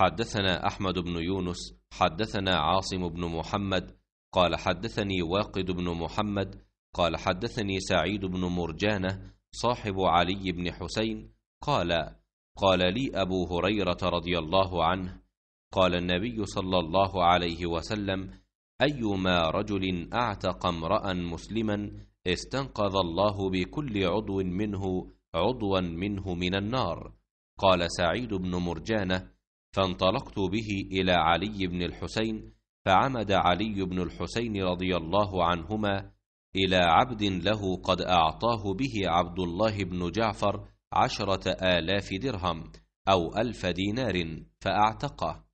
حدثنا أحمد بن يونس حدثنا عاصم بن محمد قال حدثني واقد بن محمد قال حدثني سعيد بن مرجانة صاحب علي بن حسين قال قال لي أبو هريرة رضي الله عنه قال النبي صلى الله عليه وسلم أيما رجل أعتق امرأ مسلما استنقذ الله بكل عضو منه عضوا منه من النار قال سعيد بن مرجانه فانطلقت به إلى علي بن الحسين فعمد علي بن الحسين رضي الله عنهما إلى عبد له قد أعطاه به عبد الله بن جعفر عشرة آلاف درهم أو ألف دينار فأعتقه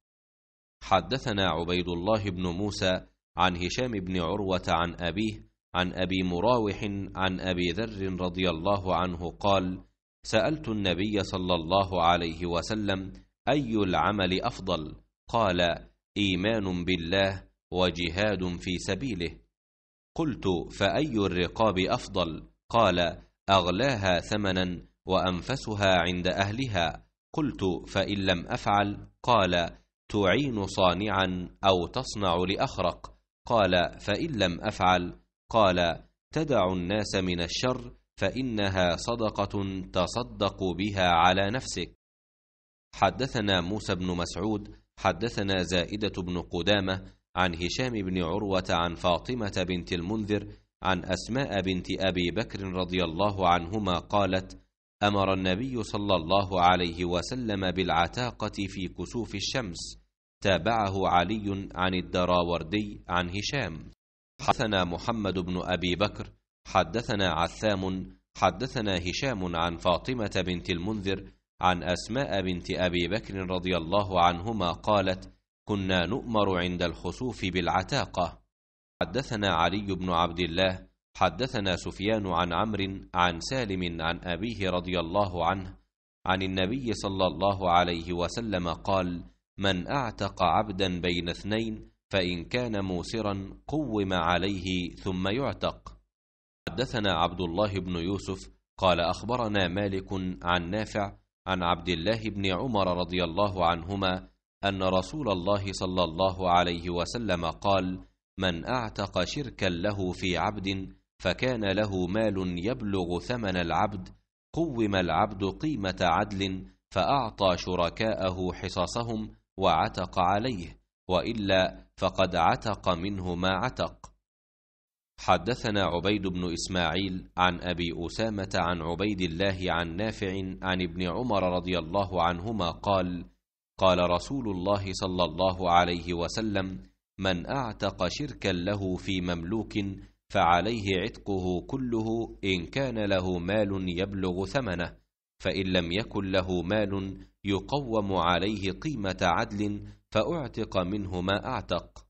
حدثنا عبيد الله بن موسى عن هشام بن عروة عن أبيه عن أبي مراوح عن أبي ذر رضي الله عنه قال سألت النبي صلى الله عليه وسلم أي العمل أفضل؟ قال إيمان بالله وجهاد في سبيله قلت فأي الرقاب أفضل؟ قال أغلاها ثمنا وأنفسها عند أهلها قلت فإن لم أفعل قال تعين صانعا أو تصنع لأخرق قال فإن لم أفعل قال تدع الناس من الشر فإنها صدقة تصدق بها على نفسك حدثنا موسى بن مسعود حدثنا زائدة بن قدامة عن هشام بن عروة عن فاطمة بنت المنذر عن أسماء بنت أبي بكر رضي الله عنهما قالت أمر النبي صلى الله عليه وسلم بالعتاقة في كسوف الشمس تابعه علي عن الدراوردي عن هشام حدثنا محمد بن أبي بكر حدثنا عثام حدثنا هشام عن فاطمة بنت المنذر عن أسماء بنت أبي بكر رضي الله عنهما قالت كنا نؤمر عند الخسوف بالعتاقة حدثنا علي بن عبد الله حدثنا سفيان عن عمرو عن سالم عن أبيه رضي الله عنه عن النبي صلى الله عليه وسلم قال من أعتق عبدا بين اثنين فإن كان موسرا قوم عليه ثم يعتق حدثنا عبد الله بن يوسف قال أخبرنا مالك عن نافع عن عبد الله بن عمر رضي الله عنهما ان رسول الله صلى الله عليه وسلم قال من اعتق شركا له في عبد فكان له مال يبلغ ثمن العبد قوم العبد قيمه عدل فاعطى شركاءه حصصهم وعتق عليه والا فقد عتق منه ما عتق حدثنا عبيد بن إسماعيل عن أبي أسامة عن عبيد الله عن نافع عن ابن عمر رضي الله عنهما قال قال رسول الله صلى الله عليه وسلم من أعتق شركا له في مملوك فعليه عتقه كله إن كان له مال يبلغ ثمنه فإن لم يكن له مال يقوم عليه قيمة عدل فأعتق منه ما أعتق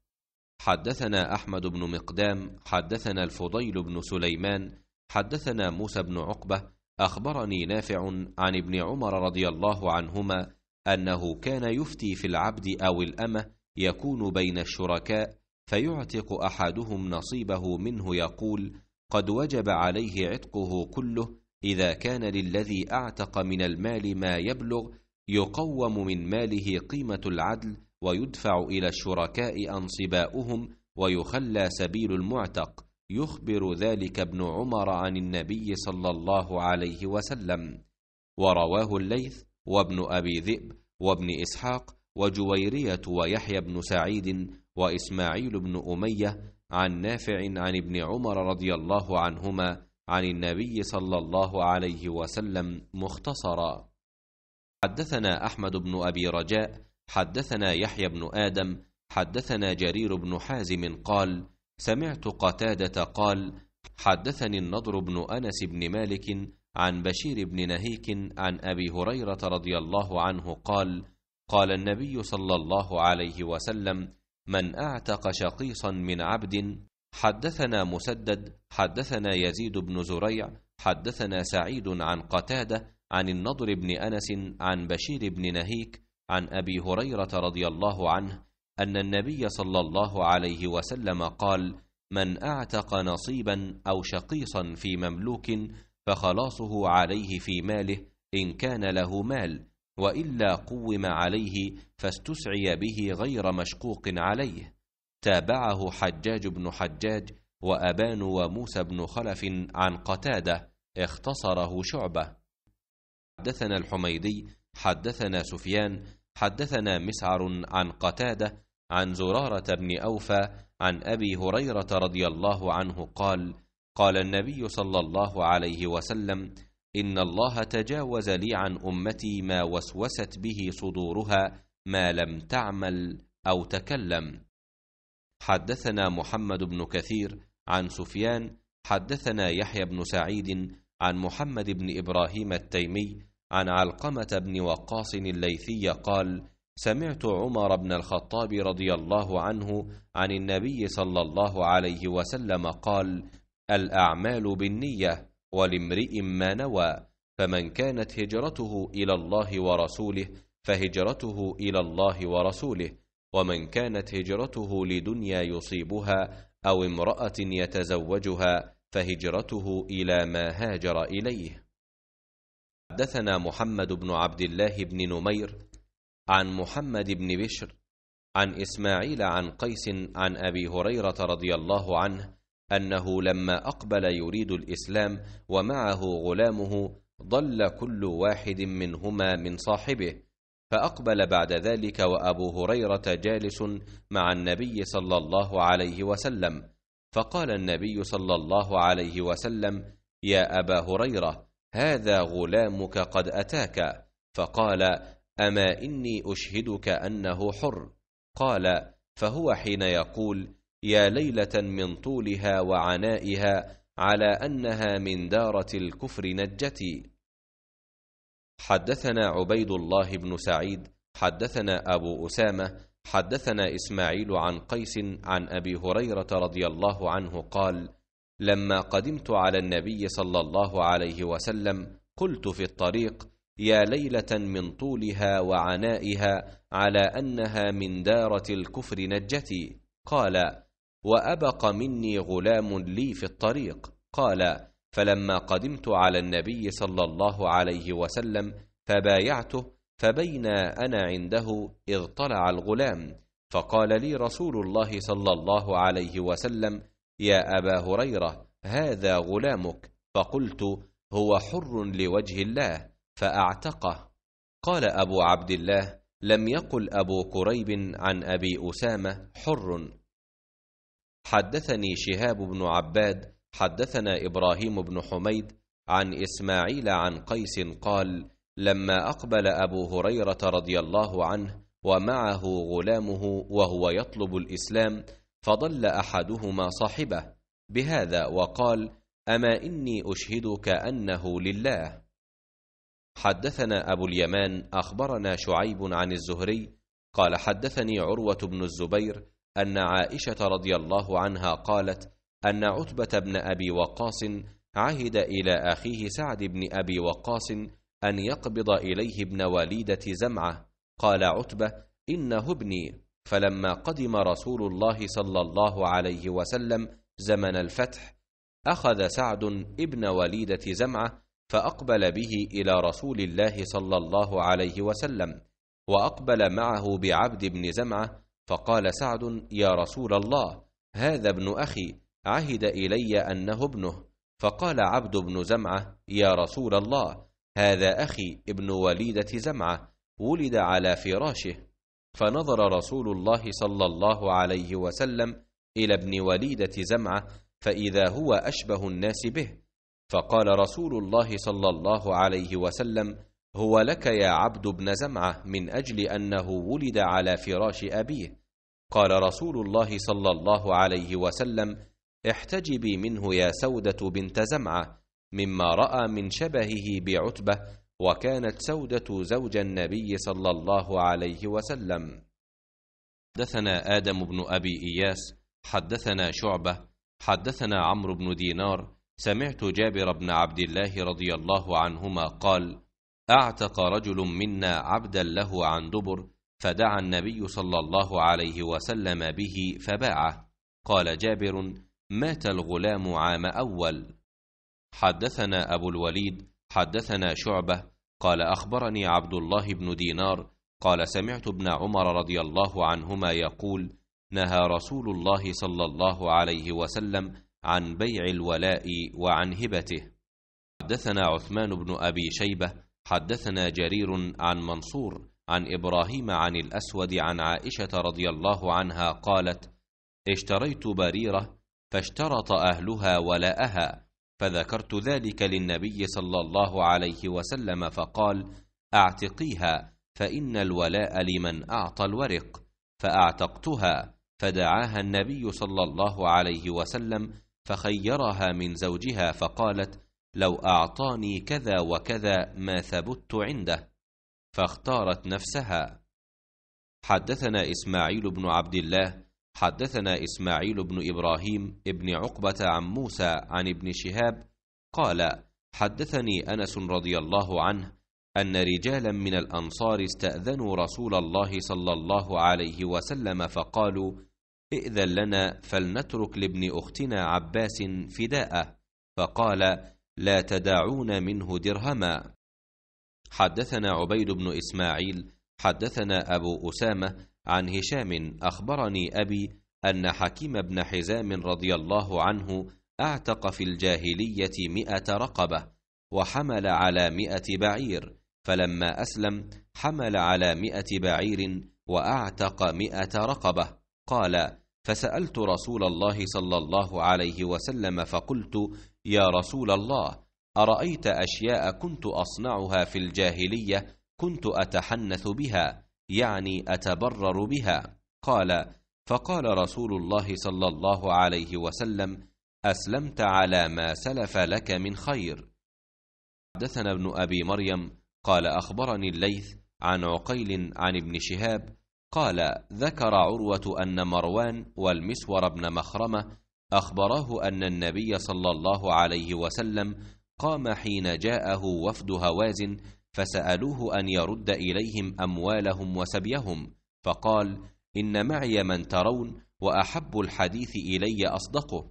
حدثنا أحمد بن مقدام حدثنا الفضيل بن سليمان حدثنا موسى بن عقبة أخبرني نافع عن ابن عمر رضي الله عنهما أنه كان يفتي في العبد أو الأمة يكون بين الشركاء فيعتق أحدهم نصيبه منه يقول قد وجب عليه عتقه كله إذا كان للذي أعتق من المال ما يبلغ يقوم من ماله قيمة العدل ويدفع إلى الشركاء أنصباؤهم ويخلى سبيل المعتق يخبر ذلك ابن عمر عن النبي صلى الله عليه وسلم ورواه الليث وابن أبي ذئب وابن إسحاق وجويرية ويحيى بن سعيد وإسماعيل بن أمية عن نافع عن ابن عمر رضي الله عنهما عن النبي صلى الله عليه وسلم مختصرا حدثنا أحمد بن أبي رجاء حدثنا يحيى بن آدم حدثنا جرير بن حازم قال سمعت قتادة قال حدثني النضر بن أنس بن مالك عن بشير بن نهيك عن أبي هريرة رضي الله عنه قال قال النبي صلى الله عليه وسلم من أعتق شقيصا من عبد حدثنا مسدد حدثنا يزيد بن زريع حدثنا سعيد عن قتاده عن النضر بن انس عن بشير بن نهيك عن أبي هريرة رضي الله عنه أن النبي صلى الله عليه وسلم قال: من أعتق نصيبا أو شقيصا في مملوك فخلاصه عليه في ماله إن كان له مال، وإلا قوم عليه فاستسعي به غير مشقوق عليه. تابعه حجاج بن حجاج وأبان وموسى بن خلف عن قتادة اختصره شعبة. حدثنا الحميدي حدثنا سفيان حدثنا مسعر عن قتاده عن زراره بن اوفى عن ابي هريره رضي الله عنه قال قال النبي صلى الله عليه وسلم ان الله تجاوز لي عن امتي ما وسوست به صدورها ما لم تعمل او تكلم حدثنا محمد بن كثير عن سفيان حدثنا يحيى بن سعيد عن محمد بن ابراهيم التيمي عن علقمة بن وقاص الليثي قال: سمعت عمر بن الخطاب رضي الله عنه عن النبي صلى الله عليه وسلم قال: الأعمال بالنية ولامرئ ما نوى، فمن كانت هجرته إلى الله ورسوله فهجرته إلى الله ورسوله، ومن كانت هجرته لدنيا يصيبها أو امرأة يتزوجها فهجرته إلى ما هاجر إليه. حدثنا محمد بن عبد الله بن نمير عن محمد بن بشر عن إسماعيل عن قيس عن أبي هريرة رضي الله عنه أنه لما أقبل يريد الإسلام ومعه غلامه ضل كل واحد منهما من صاحبه فأقبل بعد ذلك وأبو هريرة جالس مع النبي صلى الله عليه وسلم فقال النبي صلى الله عليه وسلم يا أبا هريرة هذا غلامك قد أتاك فقال أما إني أشهدك أنه حر قال فهو حين يقول يا ليلة من طولها وعنائها على أنها من دارة الكفر نجتي حدثنا عبيد الله بن سعيد حدثنا أبو أسامة حدثنا إسماعيل عن قيس عن أبي هريرة رضي الله عنه قال لما قدمت على النبي صلى الله عليه وسلم قلت في الطريق يا ليله من طولها وعنائها على انها من داره الكفر نجتي قال وابق مني غلام لي في الطريق قال فلما قدمت على النبي صلى الله عليه وسلم فبايعته فبينا انا عنده اذ طلع الغلام فقال لي رسول الله صلى الله عليه وسلم يا أبا هريرة هذا غلامك فقلت هو حر لوجه الله فأعتقه قال أبو عبد الله لم يقل أبو كريب عن أبي أسامة حر حدثني شهاب بن عباد حدثنا إبراهيم بن حميد عن إسماعيل عن قيس قال لما أقبل أبو هريرة رضي الله عنه ومعه غلامه وهو يطلب الإسلام فضل احدهما صاحبه بهذا وقال اما اني اشهدك انه لله حدثنا ابو اليمان اخبرنا شعيب عن الزهري قال حدثني عروه بن الزبير ان عائشه رضي الله عنها قالت ان عتبه بن ابي وقاص عهد الى اخيه سعد بن ابي وقاص ان يقبض اليه ابن وليده زمعه قال عتبه انه ابني فلما قدم رسول الله صلى الله عليه وسلم زمن الفتح اخذ سعد ابن وليده زمعه فاقبل به الى رسول الله صلى الله عليه وسلم واقبل معه بعبد بن زمعه فقال سعد يا رسول الله هذا ابن اخي عهد الي انه ابنه فقال عبد بن زمعه يا رسول الله هذا اخي ابن وليده زمعه ولد على فراشه فنظر رسول الله صلى الله عليه وسلم إلى ابن وليدة زمعة فإذا هو أشبه الناس به فقال رسول الله صلى الله عليه وسلم هو لك يا عبد بن زمعة من أجل أنه ولد على فراش أبيه قال رسول الله صلى الله عليه وسلم احتجبي منه يا سودة بنت زمعة مما رأى من شبهه بعتبة وكانت سودة زوج النبي صلى الله عليه وسلم حدثنا آدم بن أبي إياس حدثنا شعبة حدثنا عمرو بن دينار سمعت جابر بن عبد الله رضي الله عنهما قال اعتق رجل منا عبدا له عن دبر فدعا النبي صلى الله عليه وسلم به فباعه قال جابر مات الغلام عام أول حدثنا أبو الوليد حدثنا شعبة قال أخبرني عبد الله بن دينار قال سمعت ابن عمر رضي الله عنهما يقول نهى رسول الله صلى الله عليه وسلم عن بيع الولاء وعن هبته حدثنا عثمان بن أبي شيبة حدثنا جرير عن منصور عن إبراهيم عن الأسود عن عائشة رضي الله عنها قالت اشتريت بريرة فاشترط أهلها ولاءها فذكرت ذلك للنبي صلى الله عليه وسلم فقال اعتقيها فان الولاء لمن اعطى الورق فاعتقتها فدعاها النبي صلى الله عليه وسلم فخيرها من زوجها فقالت لو اعطاني كذا وكذا ما ثبت عنده فاختارت نفسها حدثنا اسماعيل بن عبد الله حدثنا إسماعيل بن إبراهيم ابن عقبة عن موسى عن ابن شهاب قال حدثني أنس رضي الله عنه أن رجالا من الأنصار استأذنوا رسول الله صلى الله عليه وسلم فقالوا ائذن لنا فلنترك لابن أختنا عباس فداءه فقال لا تدعون منه درهما حدثنا عبيد بن إسماعيل حدثنا أبو أسامة عن هشام أخبرني أبي أن حكيم بن حزام رضي الله عنه أعتق في الجاهلية مئة رقبة وحمل على مئة بعير فلما أسلم حمل على مئة بعير وأعتق مئة رقبة قال فسألت رسول الله صلى الله عليه وسلم فقلت يا رسول الله أرأيت أشياء كنت أصنعها في الجاهلية كنت أتحنث بها يعني أتبرر بها قال فقال رسول الله صلى الله عليه وسلم أسلمت على ما سلف لك من خير حدثنا ابن أبي مريم قال أخبرني الليث عن عقيل عن ابن شهاب قال ذكر عروة أن مروان والمسور بن مخرمة أخبراه أن النبي صلى الله عليه وسلم قام حين جاءه وفد هوازن فسالوه ان يرد اليهم اموالهم وسبيهم فقال ان معي من ترون واحب الحديث الي اصدقه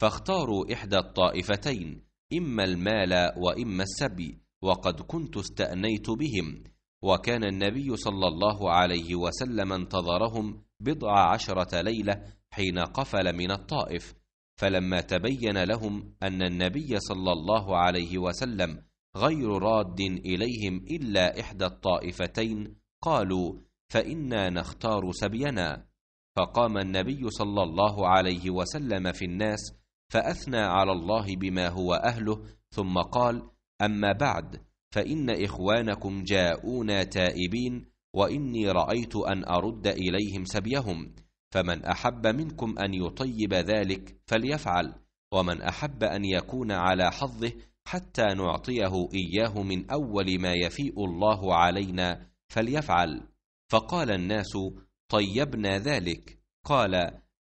فاختاروا احدى الطائفتين اما المال واما السبي وقد كنت استانيت بهم وكان النبي صلى الله عليه وسلم انتظرهم بضع عشره ليله حين قفل من الطائف فلما تبين لهم ان النبي صلى الله عليه وسلم غير راد إليهم إلا إحدى الطائفتين قالوا فإنا نختار سبينا فقام النبي صلى الله عليه وسلم في الناس فأثنى على الله بما هو أهله ثم قال أما بعد فإن إخوانكم جاءونا تائبين وإني رأيت أن أرد إليهم سبيهم فمن أحب منكم أن يطيب ذلك فليفعل ومن أحب أن يكون على حظه حتى نعطيه إياه من أول ما يفيء الله علينا فليفعل فقال الناس طيبنا ذلك قال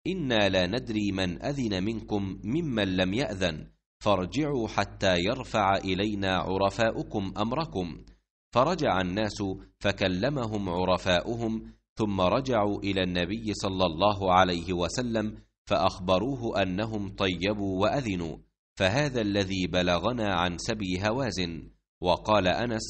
إنا لا ندري من أذن منكم ممن لم يأذن فارجعوا حتى يرفع إلينا عرفاؤكم أمركم فرجع الناس فكلمهم عرفاؤهم ثم رجعوا إلى النبي صلى الله عليه وسلم فأخبروه أنهم طيبوا وأذنوا فهذا الذي بلغنا عن سبي هوازن وقال انس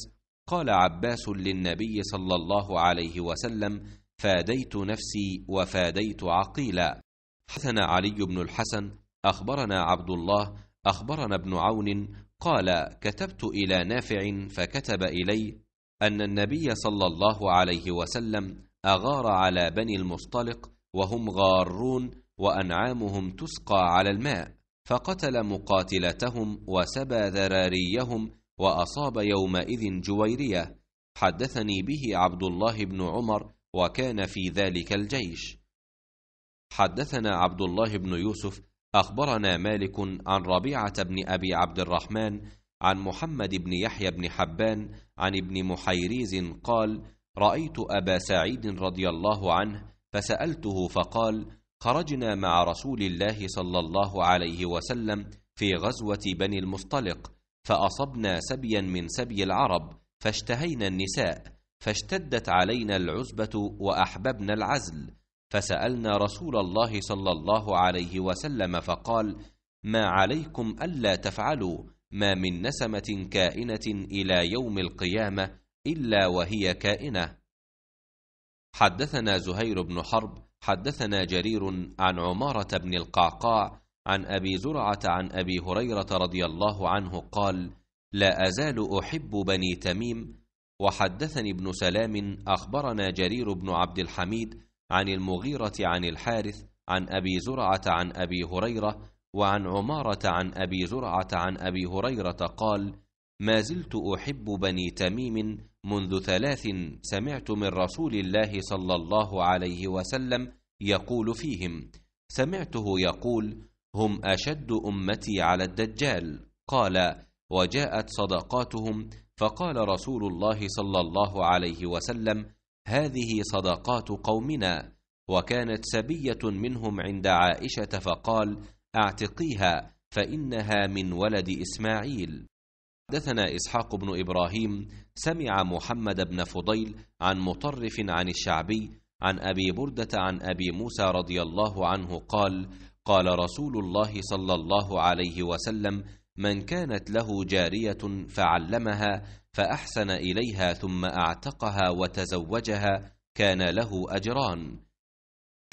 قال عباس للنبي صلى الله عليه وسلم فاديت نفسي وفاديت عقيلا حسن علي بن الحسن اخبرنا عبد الله اخبرنا ابن عون قال كتبت الى نافع فكتب الي ان النبي صلى الله عليه وسلم اغار على بني المصطلق وهم غارون وانعامهم تسقى على الماء فقتل مقاتلتهم وسبى ذراريهم واصاب يومئذ جويريه حدثني به عبد الله بن عمر وكان في ذلك الجيش حدثنا عبد الله بن يوسف اخبرنا مالك عن ربيعه بن ابي عبد الرحمن عن محمد بن يحيى بن حبان عن ابن محيريز قال رايت ابا سعيد رضي الله عنه فسالته فقال خرجنا مع رسول الله صلى الله عليه وسلم في غزوة بني المصطلق فأصبنا سبيا من سبي العرب فاشتهينا النساء فاشتدت علينا العزبة وأحببنا العزل فسألنا رسول الله صلى الله عليه وسلم فقال ما عليكم ألا تفعلوا ما من نسمة كائنة إلى يوم القيامة إلا وهي كائنة حدثنا زهير بن حرب حدثنا جرير عن عمارة بن القعقاع عن أبي زرعة عن أبي هريرة رضي الله عنه قال لا أزال أحب بني تميم وحدثني ابن سلام أخبرنا جرير بن عبد الحميد عن المغيرة عن الحارث عن أبي زرعة عن أبي هريرة وعن عمارة عن أبي زرعة عن أبي هريرة قال ما زلت أحب بني تميم منذ ثلاث سمعت من رسول الله صلى الله عليه وسلم يقول فيهم سمعته يقول هم أشد أمتي على الدجال قال وجاءت صدقاتهم فقال رسول الله صلى الله عليه وسلم هذه صدقات قومنا وكانت سبية منهم عند عائشة فقال اعتقيها فإنها من ولد إسماعيل حدثنا إسحاق بن إبراهيم سمع محمد بن فضيل عن مطرف عن الشعبي عن أبي بردة عن أبي موسى رضي الله عنه قال قال رسول الله صلى الله عليه وسلم من كانت له جارية فعلمها فأحسن إليها ثم أعتقها وتزوجها كان له أجران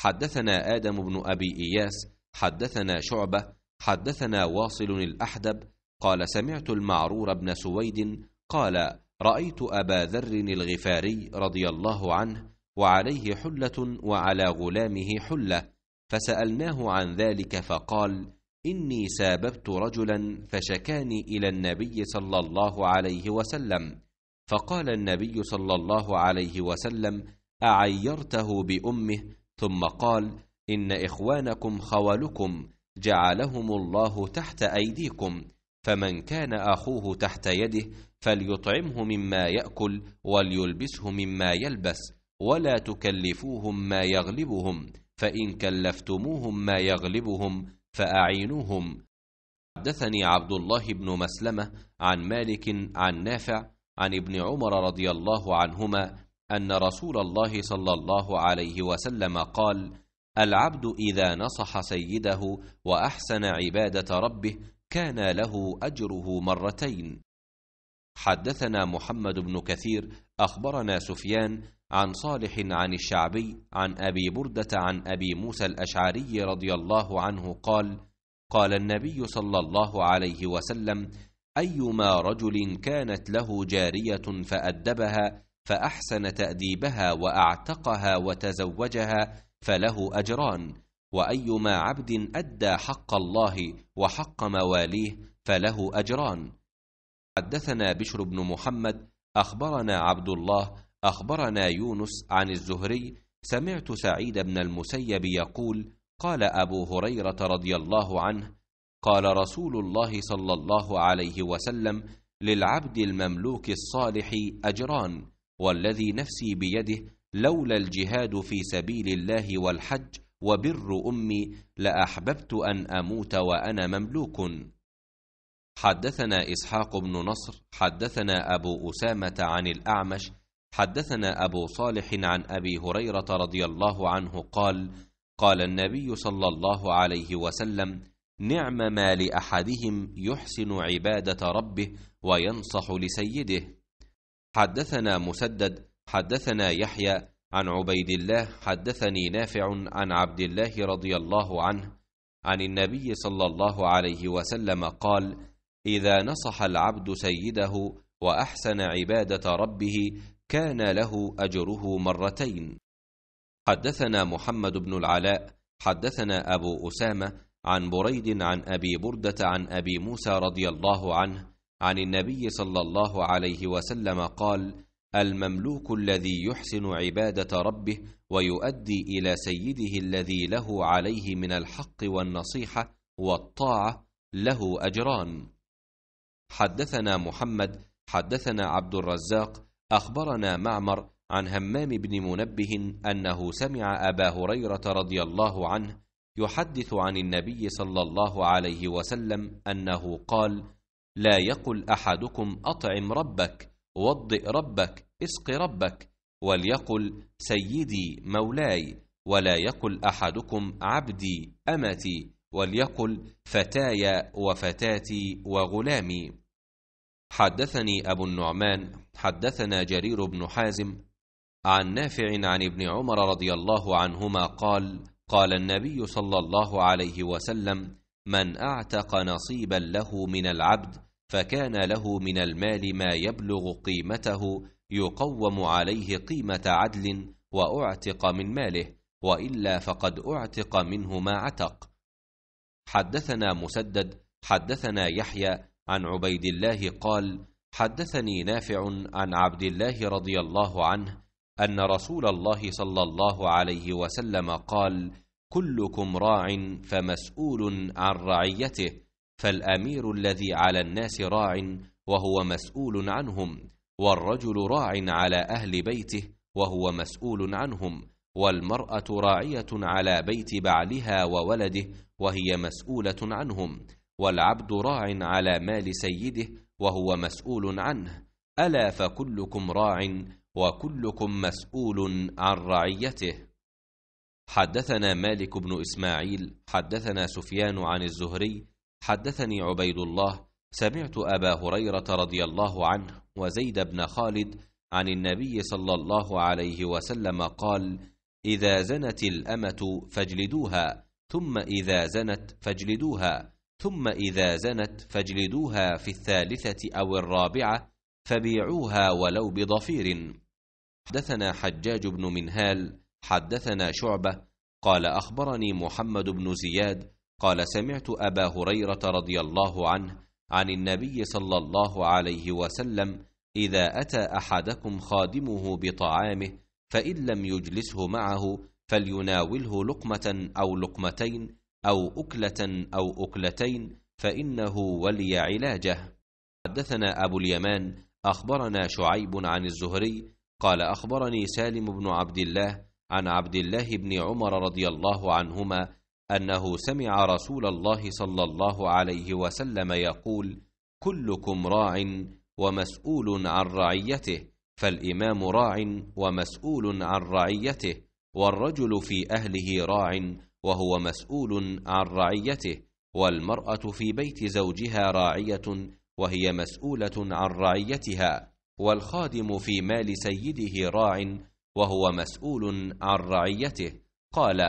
حدثنا آدم بن أبي إياس حدثنا شعبة حدثنا واصل الأحدب قال سمعت المعرور بن سويد قال رأيت أبا ذر الغفاري رضي الله عنه وعليه حلة وعلى غلامه حلة فسألناه عن ذلك فقال إني ساببت رجلا فشكاني إلى النبي صلى الله عليه وسلم فقال النبي صلى الله عليه وسلم أعيرته بأمه ثم قال إن إخوانكم خولكم جعلهم الله تحت أيديكم فمن كان اخوه تحت يده فليطعمه مما ياكل وليلبسه مما يلبس ولا تكلفوهم ما يغلبهم فان كلفتموهم ما يغلبهم فاعينوهم حدثني عبد الله بن مسلمه عن مالك عن نافع عن ابن عمر رضي الله عنهما ان رسول الله صلى الله عليه وسلم قال العبد اذا نصح سيده واحسن عباده ربه كان له أجره مرتين حدثنا محمد بن كثير أخبرنا سفيان عن صالح عن الشعبي عن أبي بردة عن أبي موسى الأشعري رضي الله عنه قال قال النبي صلى الله عليه وسلم أيما رجل كانت له جارية فأدبها فأحسن تأديبها وأعتقها وتزوجها فله أجران وايما عبد ادى حق الله وحق مواليه فله اجران حدثنا بشر بن محمد اخبرنا عبد الله اخبرنا يونس عن الزهري سمعت سعيد بن المسيب يقول قال ابو هريره رضي الله عنه قال رسول الله صلى الله عليه وسلم للعبد المملوك الصالح اجران والذي نفسي بيده لولا الجهاد في سبيل الله والحج وبر أمي لأحببت أن أموت وأنا مملوك حدثنا إسحاق بن نصر حدثنا أبو أسامة عن الأعمش حدثنا أبو صالح عن أبي هريرة رضي الله عنه قال قال النبي صلى الله عليه وسلم نعم ما لأحدهم يحسن عبادة ربه وينصح لسيده حدثنا مسدد حدثنا يحيى عن عبيد الله حدثني نافع عن عبد الله رضي الله عنه عن النبي صلى الله عليه وسلم قال اذا نصح العبد سيده واحسن عباده ربه كان له اجره مرتين حدثنا محمد بن العلاء حدثنا ابو اسامه عن بريد عن ابي برده عن ابي موسى رضي الله عنه عن النبي صلى الله عليه وسلم قال المملوك الذي يحسن عباده ربه ويؤدي الى سيده الذي له عليه من الحق والنصيحه والطاعه له اجران حدثنا محمد حدثنا عبد الرزاق اخبرنا معمر عن همام بن منبه انه سمع ابا هريره رضي الله عنه يحدث عن النبي صلى الله عليه وسلم انه قال لا يقل احدكم اطعم ربك وضئ ربك اسق ربك وليقل سيدي مولاي ولا يقل احدكم عبدي امتي وليقل فتاي وفتاتي وغلامي حدثني ابو النعمان حدثنا جرير بن حازم عن نافع عن ابن عمر رضي الله عنهما قال قال النبي صلى الله عليه وسلم من اعتق نصيبا له من العبد فكان له من المال ما يبلغ قيمته يقوم عليه قيمه عدل واعتق من ماله والا فقد اعتق منه ما عتق حدثنا مسدد حدثنا يحيى عن عبيد الله قال حدثني نافع عن عبد الله رضي الله عنه ان رسول الله صلى الله عليه وسلم قال كلكم راع فمسؤول عن رعيته فالامير الذي على الناس راع وهو مسؤول عنهم والرجل راع على اهل بيته وهو مسؤول عنهم والمراه راعيه على بيت بعلها وولده وهي مسؤوله عنهم والعبد راع على مال سيده وهو مسؤول عنه الا فكلكم راع وكلكم مسؤول عن رعيته حدثنا مالك بن اسماعيل حدثنا سفيان عن الزهري حدثني عبيد الله سمعت أبا هريرة رضي الله عنه وزيد بن خالد عن النبي صلى الله عليه وسلم قال إذا زنت الأمة فاجلدوها ثم إذا زنت فاجلدوها ثم إذا زنت فاجلدوها في الثالثة أو الرابعة فبيعوها ولو بضفير حدثنا حجاج بن منهال حدثنا شعبة قال أخبرني محمد بن زياد قال سمعت ابا هريره رضي الله عنه عن النبي صلى الله عليه وسلم اذا اتى احدكم خادمه بطعامه فان لم يجلسه معه فليناوله لقمه او لقمتين او اكله او اكلتين فانه ولي علاجه حدثنا ابو اليمان اخبرنا شعيب عن الزهري قال اخبرني سالم بن عبد الله عن عبد الله بن عمر رضي الله عنهما انه سمع رسول الله صلى الله عليه وسلم يقول كلكم راع ومسؤول عن رعيته فالامام راع ومسؤول عن رعيته والرجل في اهله راع وهو مسؤول عن رعيته والمراه في بيت زوجها راعيه وهي مسؤوله عن رعيتها والخادم في مال سيده راع وهو مسؤول عن رعيته قال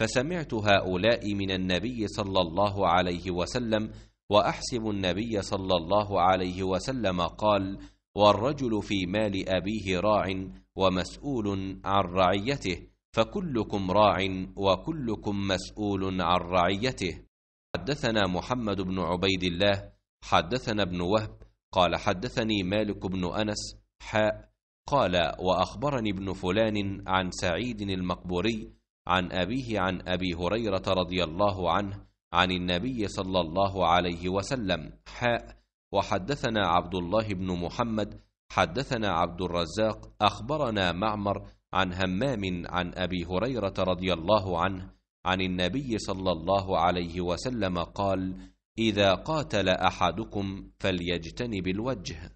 فسمعت هؤلاء من النبي صلى الله عليه وسلم واحسب النبي صلى الله عليه وسلم قال والرجل في مال ابيه راع ومسؤول عن رعيته فكلكم راع وكلكم مسؤول عن رعيته حدثنا محمد بن عبيد الله حدثنا ابن وهب قال حدثني مالك بن انس حاء قال واخبرني ابن فلان عن سعيد المقبوري عن أبيه عن أبي هريرة رضي الله عنه عن النبي صلى الله عليه وسلم حاء وحدثنا عبد الله بن محمد حدثنا عبد الرزاق أخبرنا معمر عن همام عن أبي هريرة رضي الله عنه عن النبي صلى الله عليه وسلم قال إذا قاتل أحدكم فليجتنب الوجه